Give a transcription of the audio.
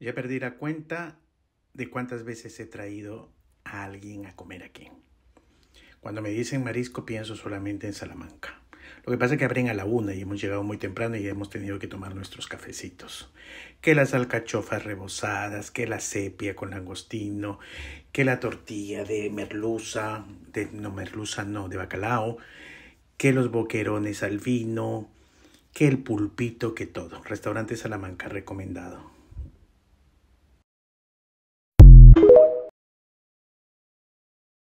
Ya perdí la cuenta de cuántas veces he traído a alguien a comer aquí. Cuando me dicen marisco pienso solamente en Salamanca. Lo que pasa es que abren a la una y hemos llegado muy temprano y hemos tenido que tomar nuestros cafecitos. Que las alcachofas rebozadas, que la sepia con langostino, que la tortilla de merluza, de no merluza, no, de bacalao, que los boquerones al vino, que el pulpito, que todo. Restaurante Salamanca recomendado.